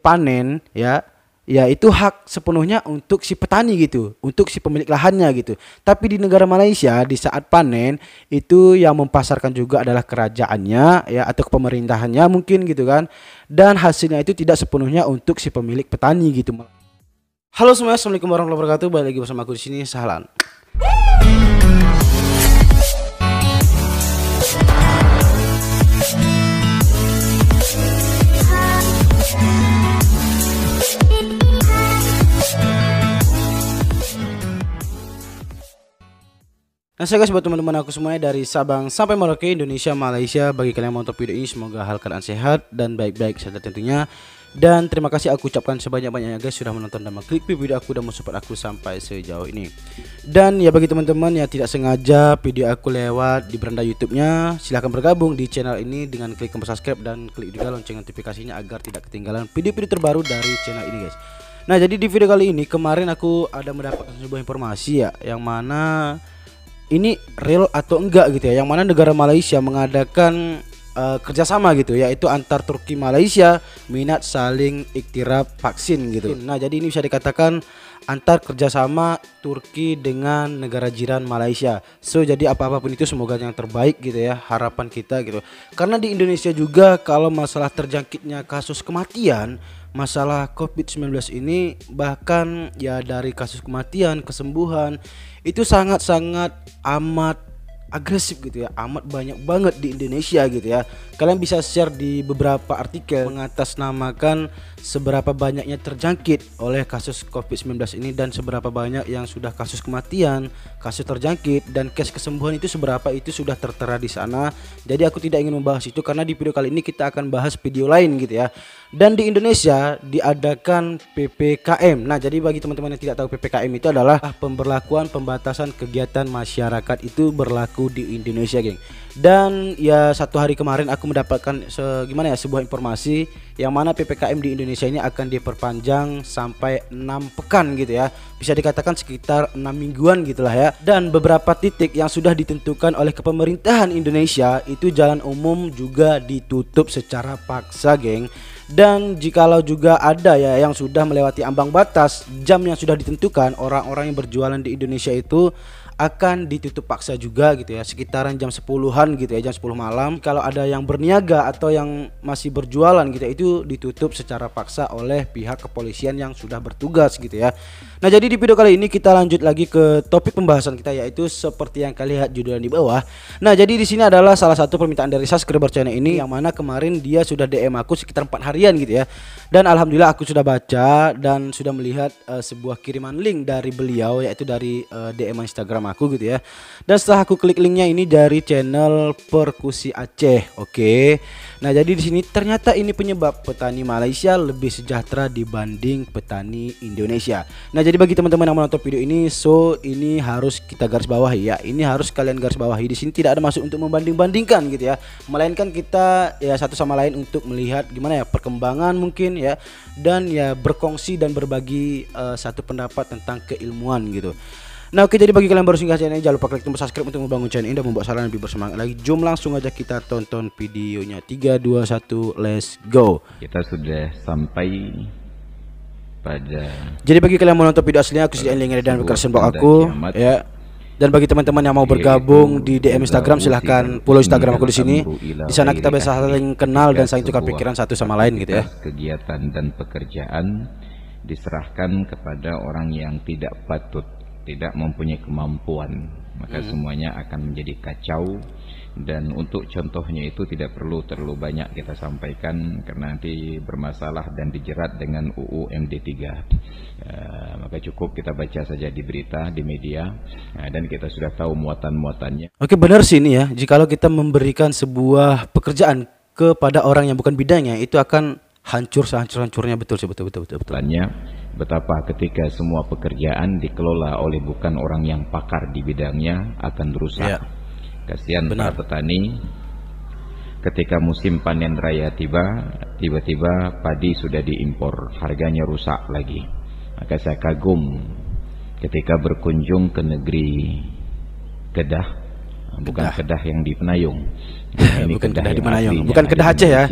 panen ya ya itu hak sepenuhnya untuk si petani gitu, untuk si pemilik lahannya gitu. Tapi di negara Malaysia di saat panen itu yang mempasarkan juga adalah kerajaannya ya atau pemerintahannya mungkin gitu kan. Dan hasilnya itu tidak sepenuhnya untuk si pemilik petani gitu. Halo semuanya, Assalamualaikum warahmatullahi wabarakatuh. Balik lagi bersama aku di sini Sahlan. Nah, saya guys buat teman-teman aku semuanya dari Sabang sampai Merauke, Indonesia, Malaysia. Bagi kalian yang menonton video ini semoga hal kalian sehat dan baik-baik saja tentunya. Dan terima kasih aku ucapkan sebanyak-banyaknya guys sudah menonton dan mengklik video aku dan mensupport aku sampai sejauh ini. Dan ya bagi teman-teman yang tidak sengaja video aku lewat di beranda YouTube-nya, silahkan bergabung di channel ini dengan klik tombol subscribe dan klik juga lonceng notifikasinya agar tidak ketinggalan video-video terbaru dari channel ini guys. Nah, jadi di video kali ini kemarin aku ada mendapatkan sebuah informasi ya yang mana ini real atau enggak gitu ya yang mana negara Malaysia mengadakan uh, kerjasama gitu yaitu antar Turki Malaysia minat saling iktiraf vaksin gitu. Nah jadi ini bisa dikatakan antar kerjasama Turki dengan negara jiran Malaysia. So jadi apa apapun itu semoga yang terbaik gitu ya harapan kita gitu. Karena di Indonesia juga kalau masalah terjangkitnya kasus kematian masalah COVID-19 ini bahkan ya dari kasus kematian, kesembuhan itu sangat-sangat amat agresif gitu ya amat banyak banget di Indonesia gitu ya kalian bisa share di beberapa artikel mengatasnamakan seberapa banyaknya terjangkit oleh kasus COVID-19 ini dan seberapa banyak yang sudah kasus kematian kasus terjangkit dan case kesembuhan itu seberapa itu sudah tertera di sana jadi aku tidak ingin membahas itu karena di video kali ini kita akan bahas video lain gitu ya dan di Indonesia diadakan PPKM nah jadi bagi teman-teman yang tidak tahu PPKM itu adalah pemberlakuan pembatasan kegiatan masyarakat itu berlaku aku di Indonesia, geng. Dan ya satu hari kemarin aku mendapatkan se gimana ya sebuah informasi yang mana PPKM di Indonesia ini akan diperpanjang sampai 6 pekan gitu ya. Bisa dikatakan sekitar 6 mingguan gitulah ya. Dan beberapa titik yang sudah ditentukan oleh kepemerintahan Indonesia itu jalan umum juga ditutup secara paksa, geng dan jikalau juga ada ya yang sudah melewati ambang batas jam yang sudah ditentukan orang-orang yang berjualan di Indonesia itu akan ditutup paksa juga gitu ya sekitaran jam 10-an gitu ya jam 10 malam kalau ada yang berniaga atau yang masih berjualan gitu ya, itu ditutup secara paksa oleh pihak kepolisian yang sudah bertugas gitu ya nah jadi di video kali ini kita lanjut lagi ke topik pembahasan kita yaitu seperti yang kalian lihat judulnya di bawah nah jadi di sini adalah salah satu permintaan dari subscriber channel ini yang mana kemarin dia sudah DM aku sekitar empat harian gitu ya dan alhamdulillah aku sudah baca dan sudah melihat uh, sebuah kiriman link dari beliau yaitu dari uh, eh, DM Instagram aku gitu ya. Dan setelah aku klik linknya ini dari channel Perkusi Aceh. Oke. Nah, jadi di sini ternyata ini penyebab petani Malaysia lebih sejahtera dibanding petani Indonesia. Nah, jadi bagi teman-teman yang menonton video ini, so ini harus kita garis bawah ya. Ini harus kalian garis bawahi. Di sini tidak ada masuk untuk membanding-bandingkan gitu ya. Melainkan kita ya satu sama lain untuk melihat gimana ya perkembangan mungkin ya dan ya berkongsi dan berbagi uh, satu pendapat tentang keilmuan gitu. Nah oke jadi bagi kalian baru singgah channel ini jangan lupa klik tombol subscribe untuk membangun channel ini dan membuat saran lebih bersemangat lagi. Jom langsung aja kita tonton videonya. 3 2 1 let's go. Kita sudah sampai pada Jadi bagi kalian mau nonton video aslinya aku sediain ada dan description box aku ya. Dan bagi teman-teman yang mau bergabung di DM Instagram silahkan follow Instagram aku di sini. Di sana kita bisa saling kenal dan saling tukar pikiran satu sama lain gitu ya. Kegiatan dan pekerjaan diserahkan kepada orang yang tidak patut tidak mempunyai kemampuan maka hmm. semuanya akan menjadi kacau dan untuk contohnya itu tidak perlu terlalu banyak kita sampaikan karena nanti bermasalah dan dijerat dengan UU MD3 uh, eh, maka cukup kita baca saja di berita di media uh, dan kita sudah tahu muatan-muatannya oke benar sih ini ya jikalau kita memberikan sebuah pekerjaan kepada orang yang bukan bidangnya itu akan hancur sehancur-hancurnya betul sih betul betul betul betulnya betul Betapa ketika semua pekerjaan dikelola oleh bukan orang yang pakar di bidangnya akan rusak. Ya. Kasihan Benar. para petani. Ketika musim panen raya tiba, tiba-tiba padi sudah diimpor, harganya rusak lagi. Maka saya kagum ketika berkunjung ke negeri Kedah bukan kedah, yang di Penayung. Nah, ini bukan kedah, kedah di Penayung, bukan kedah Aceh ya.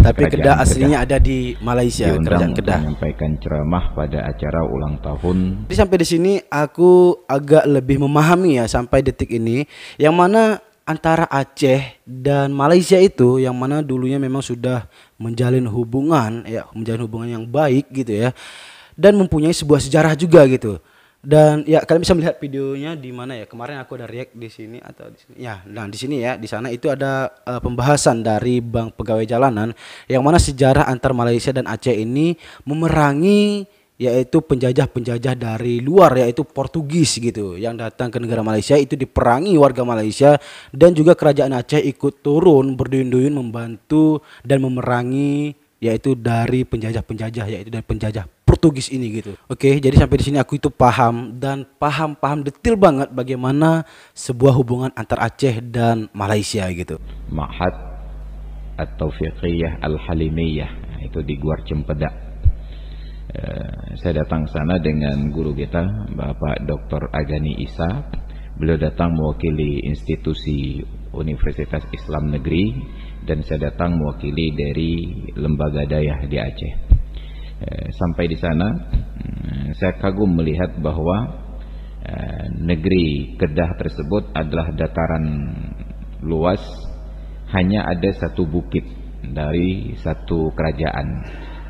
Tapi kedah aslinya ada di Malaysia, kerajaan kedah. menyampaikan ceramah pada acara ulang tahun. Jadi sampai di sini aku agak lebih memahami ya sampai detik ini yang mana antara Aceh dan Malaysia itu yang mana dulunya memang sudah menjalin hubungan ya, menjalin hubungan yang baik gitu ya. Dan mempunyai sebuah sejarah juga gitu dan ya kalian bisa melihat videonya di mana ya kemarin aku ada react di sini atau di sini ya nah di sini ya di sana itu ada uh, pembahasan dari bank pegawai jalanan yang mana sejarah antar Malaysia dan Aceh ini memerangi yaitu penjajah-penjajah dari luar yaitu Portugis gitu yang datang ke negara Malaysia itu diperangi warga Malaysia dan juga kerajaan Aceh ikut turun berduyun-duyun membantu dan memerangi yaitu dari penjajah-penjajah yaitu dari penjajah Portugis ini gitu. Oke, jadi sampai di sini aku itu paham dan paham-paham detail banget bagaimana sebuah hubungan antar Aceh dan Malaysia gitu. Mahat atau Fiqiyah Al-Halimiyah nah, itu di Guar Cempedak. Eh, saya datang sana dengan guru kita Bapak Dr. Agani Isa. Beliau datang mewakili institusi Universitas Islam Negeri dan saya datang mewakili dari lembaga dayah di Aceh. Eh, sampai di sana, eh, saya kagum melihat bahwa eh, negeri Kedah tersebut adalah dataran luas, hanya ada satu bukit dari satu kerajaan.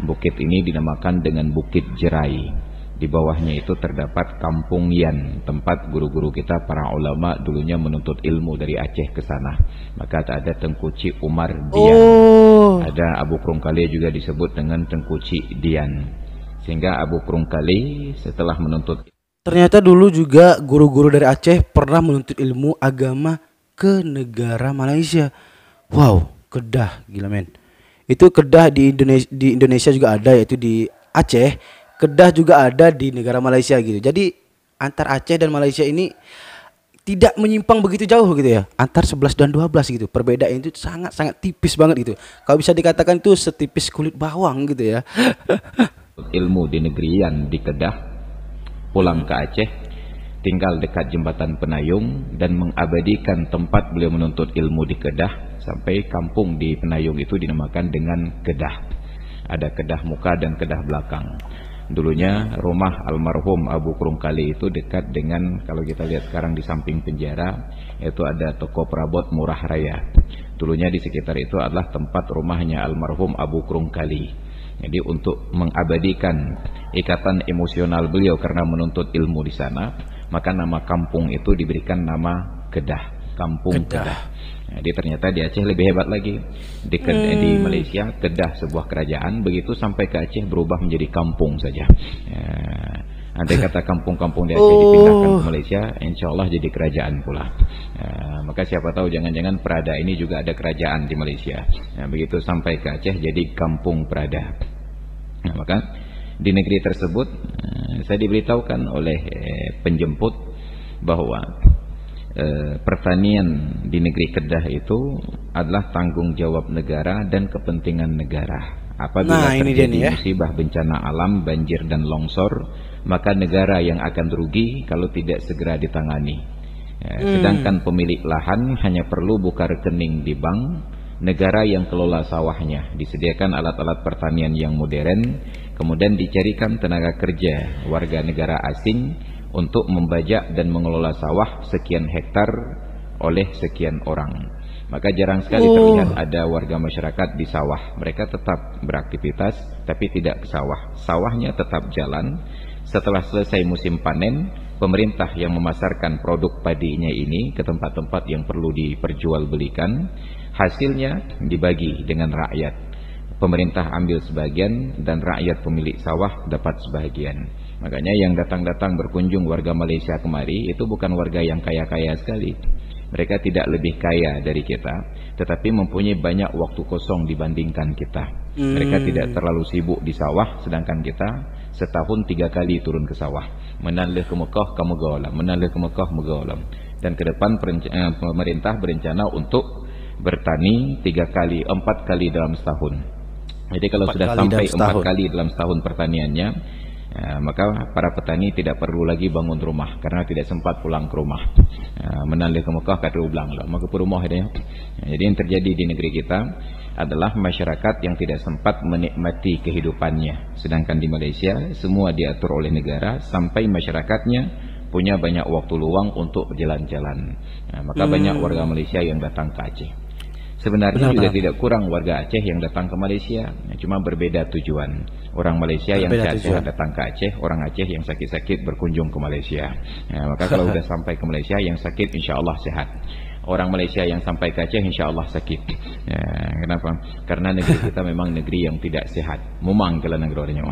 Bukit ini dinamakan dengan Bukit Jerai. Di bawahnya itu terdapat Kampung Yan, tempat guru-guru kita para ulama dulunya menuntut ilmu dari Aceh ke sana. Maka ada Tengkuci Umar Dian. Oh. Ada Abu Krungkali juga disebut dengan Tengkuci Dian. Sehingga Abu Krungkali setelah menuntut Ternyata dulu juga guru-guru dari Aceh pernah menuntut ilmu agama ke negara Malaysia. Wow, Kedah gila men. Itu Kedah di Indonesia di Indonesia juga ada yaitu di Aceh Kedah juga ada di negara Malaysia gitu. Jadi antar Aceh dan Malaysia ini tidak menyimpang begitu jauh gitu ya antar 11 dan 12 gitu perbedaan itu sangat sangat tipis banget gitu kalau bisa dikatakan itu setipis kulit bawang gitu ya ilmu di negeri yang di Kedah pulang ke Aceh tinggal dekat jembatan Penayung dan mengabadikan tempat beliau menuntut ilmu di Kedah sampai kampung di Penayung itu dinamakan dengan Kedah ada Kedah muka dan Kedah belakang dulunya rumah almarhum Abu Kurungkali itu dekat dengan kalau kita lihat sekarang di samping penjara itu ada toko perabot murah raya dulunya di sekitar itu adalah tempat rumahnya almarhum Abu Kurungkali jadi untuk mengabadikan ikatan emosional beliau karena menuntut ilmu di sana maka nama kampung itu diberikan nama Kedah kampung Kedah. Kedah. Jadi nah, ternyata di Aceh lebih hebat lagi. Di, hmm. di Malaysia, Kedah sebuah kerajaan, begitu sampai ke Aceh berubah menjadi kampung saja. Ya, eh, ada kata kampung-kampung di Aceh oh. dipindahkan ke Malaysia, insya Allah jadi kerajaan pula. Ya, maka siapa tahu jangan-jangan Prada ini juga ada kerajaan di Malaysia. Ya, begitu sampai ke Aceh jadi kampung Prada. Nah, maka di negeri tersebut eh, saya diberitahukan oleh eh, penjemput bahwa Eh, pertanian di negeri Kedah itu adalah tanggung jawab negara dan kepentingan negara. Apabila nah, ini terjadi ya. musibah bencana alam, banjir dan longsor, maka negara yang akan rugi kalau tidak segera ditangani. Eh, hmm. Sedangkan pemilik lahan hanya perlu buka rekening di bank, negara yang kelola sawahnya, disediakan alat-alat pertanian yang modern, kemudian dicarikan tenaga kerja warga negara asing untuk membajak dan mengelola sawah sekian hektar oleh sekian orang. Maka jarang sekali oh. terlihat ada warga masyarakat di sawah. Mereka tetap beraktivitas tapi tidak ke sawah. Sawahnya tetap jalan. Setelah selesai musim panen, pemerintah yang memasarkan produk padinya ini ke tempat-tempat yang perlu diperjualbelikan, hasilnya dibagi dengan rakyat. Pemerintah ambil sebagian dan rakyat pemilik sawah dapat sebagian. Makanya yang datang-datang berkunjung warga Malaysia kemari itu bukan warga yang kaya-kaya sekali. Mereka tidak lebih kaya dari kita, tetapi mempunyai banyak waktu kosong dibandingkan kita. Hmm. Mereka tidak terlalu sibuk di sawah, sedangkan kita setahun tiga kali turun ke sawah. Menalih ke Mekah, kamu gaulam. Menalih ke Mekah, Dan ke depan eh, pemerintah berencana untuk bertani tiga kali, empat kali dalam setahun. Jadi kalau empat sudah sampai empat kali dalam setahun pertaniannya, Ya, maka para petani tidak perlu lagi bangun rumah karena tidak sempat pulang ke rumah. Ya, menalih ke Mekah kata ulang lah, maka ke rumah ya. Ya, jadi yang terjadi di negeri kita adalah masyarakat yang tidak sempat menikmati kehidupannya. Sedangkan di Malaysia semua diatur oleh negara sampai masyarakatnya punya banyak waktu luang untuk jalan-jalan. Nah, maka hmm. banyak warga Malaysia yang datang ke Aceh. Sebenarnya benar, juga tidak kurang warga Aceh yang datang ke Malaysia, cuma berbeda tujuan. Orang Malaysia yang sehat-sehat datang ke Aceh, orang Aceh yang sakit-sakit berkunjung ke Malaysia. Ya, maka kalau sudah sampai ke Malaysia, yang sakit insya Allah sehat orang Malaysia yang sampai ke Aceh insya Allah sakit. Ya, kenapa? Karena negeri kita memang negeri yang tidak sehat. Memang kalau negeri orangnya.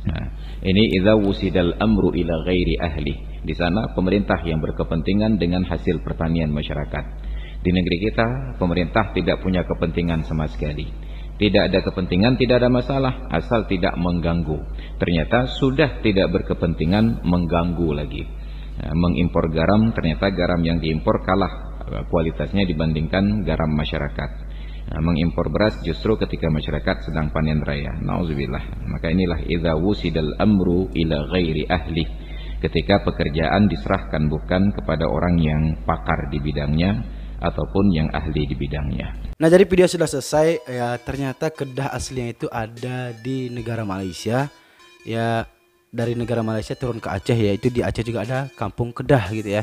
Nah, ini idza wusidal amru ila ghairi ahli. Di sana pemerintah yang berkepentingan dengan hasil pertanian masyarakat. Di negeri kita, pemerintah tidak punya kepentingan sama sekali. Tidak ada kepentingan, tidak ada masalah, asal tidak mengganggu. Ternyata sudah tidak berkepentingan mengganggu lagi. Ya, mengimpor garam, ternyata garam yang diimpor kalah e, kualitasnya dibandingkan garam masyarakat. Ya, mengimpor beras justru ketika masyarakat sedang panen raya. Nauzubillah. Maka inilah idza wusidal amru ila ghairi ahli ketika pekerjaan diserahkan bukan kepada orang yang pakar di bidangnya ataupun yang ahli di bidangnya. Nah jadi video sudah selesai ya ternyata Kedah aslinya itu ada di negara Malaysia ya dari negara Malaysia turun ke Aceh ya itu di Aceh juga ada kampung Kedah gitu ya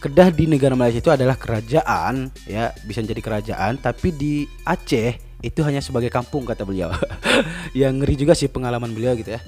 Kedah di negara Malaysia itu adalah kerajaan ya bisa jadi kerajaan tapi di Aceh itu hanya sebagai kampung kata beliau yang ngeri juga sih pengalaman beliau gitu ya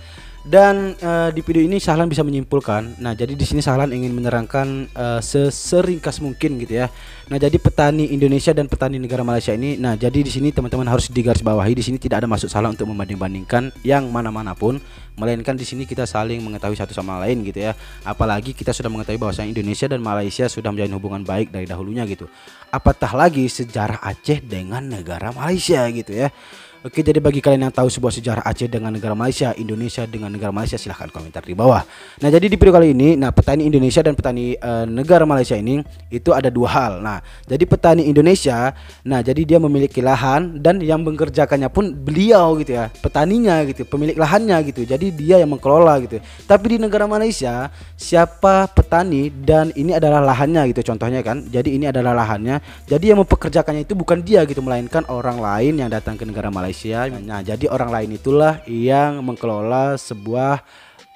dan uh, di video ini Sahlan bisa menyimpulkan. Nah, jadi di sini Sahlan ingin menerangkan uh, seseringkas mungkin gitu ya. Nah, jadi petani Indonesia dan petani negara Malaysia ini nah, jadi di sini teman-teman harus digarisbawahi di sini tidak ada masuk salah untuk membanding-bandingkan yang mana-mana pun, melainkan di sini kita saling mengetahui satu sama lain gitu ya. Apalagi kita sudah mengetahui bahwa Indonesia dan Malaysia sudah menjalin hubungan baik dari dahulunya gitu. Apatah lagi sejarah Aceh dengan negara Malaysia gitu ya. Oke, jadi bagi kalian yang tahu sebuah sejarah Aceh dengan negara Malaysia, Indonesia dengan negara Malaysia, silahkan komentar di bawah. Nah, jadi di video kali ini, nah petani Indonesia dan petani e, negara Malaysia ini itu ada dua hal. Nah, jadi petani Indonesia, nah jadi dia memiliki lahan dan yang mengerjakannya pun beliau gitu ya, petaninya gitu, pemilik lahannya gitu. Jadi dia yang mengelola gitu. Tapi di negara Malaysia, siapa petani dan ini adalah lahannya gitu contohnya kan. Jadi ini adalah lahannya. Jadi yang mempekerjakannya itu bukan dia gitu, melainkan orang lain yang datang ke negara Malaysia Malaysia. Nah, jadi orang lain itulah yang mengelola sebuah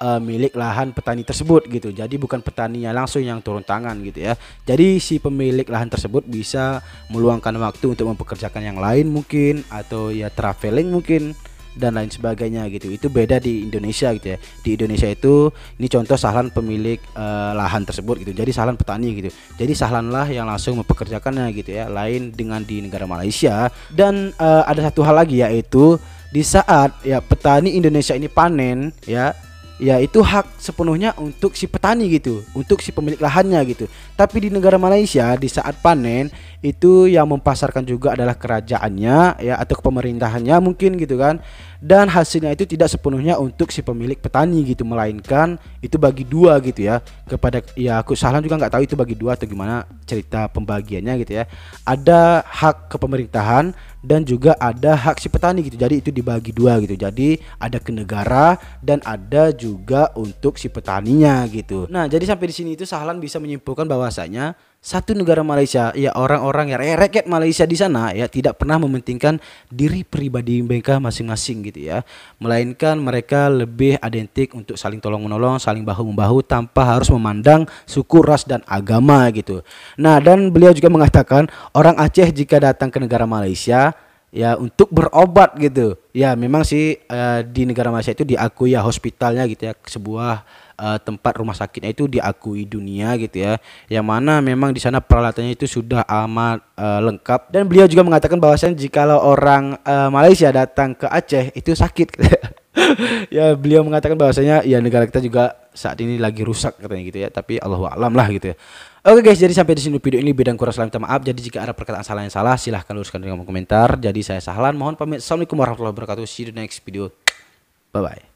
uh, milik lahan petani tersebut gitu. Jadi bukan petaninya langsung yang turun tangan gitu ya. Jadi si pemilik lahan tersebut bisa meluangkan waktu untuk mempekerjakan yang lain mungkin atau ya traveling mungkin dan lain sebagainya gitu itu beda di Indonesia gitu ya di Indonesia itu ini contoh sahlan pemilik uh, lahan tersebut gitu jadi sahlan petani gitu jadi sahlanlah yang langsung mempekerjakannya gitu ya lain dengan di negara Malaysia dan uh, ada satu hal lagi yaitu di saat ya petani Indonesia ini panen ya ya itu hak sepenuhnya untuk si petani gitu, untuk si pemilik lahannya gitu. Tapi di negara Malaysia di saat panen itu yang mempasarkan juga adalah kerajaannya ya atau pemerintahannya mungkin gitu kan. Dan hasilnya itu tidak sepenuhnya untuk si pemilik petani gitu melainkan itu bagi dua gitu ya kepada ya aku salah juga nggak tahu itu bagi dua atau gimana cerita pembagiannya gitu ya. Ada hak kepemerintahan dan juga ada hak si petani gitu. Jadi itu dibagi dua gitu. Jadi ada ke negara dan ada juga untuk si petaninya gitu. Nah, jadi sampai di sini itu Sahlan bisa menyimpulkan bahwasanya satu negara Malaysia ya orang-orang ya rakyat Malaysia di sana ya tidak pernah mementingkan diri pribadi mereka masing-masing gitu ya melainkan mereka lebih identik untuk saling tolong menolong saling bahu membahu tanpa harus memandang suku ras dan agama gitu nah dan beliau juga mengatakan orang Aceh jika datang ke negara Malaysia ya untuk berobat gitu ya memang sih uh, di negara Malaysia itu diakui ya hospitalnya gitu ya sebuah uh, tempat rumah sakitnya itu diakui dunia gitu ya. Yang mana memang di sana peralatannya itu sudah amat uh, lengkap dan beliau juga mengatakan bahwasanya jikalau orang uh, Malaysia datang ke Aceh itu sakit. ya. beliau mengatakan bahwasanya ya negara kita juga saat ini lagi rusak katanya gitu ya tapi Allah alam lah gitu ya oke guys jadi sampai di sini video ini beda kurang selain minta maaf jadi jika ada perkataan salah yang salah silahkan luruskan dengan komentar jadi saya Sahlan mohon pamit assalamualaikum warahmatullahi wabarakatuh see you next video bye bye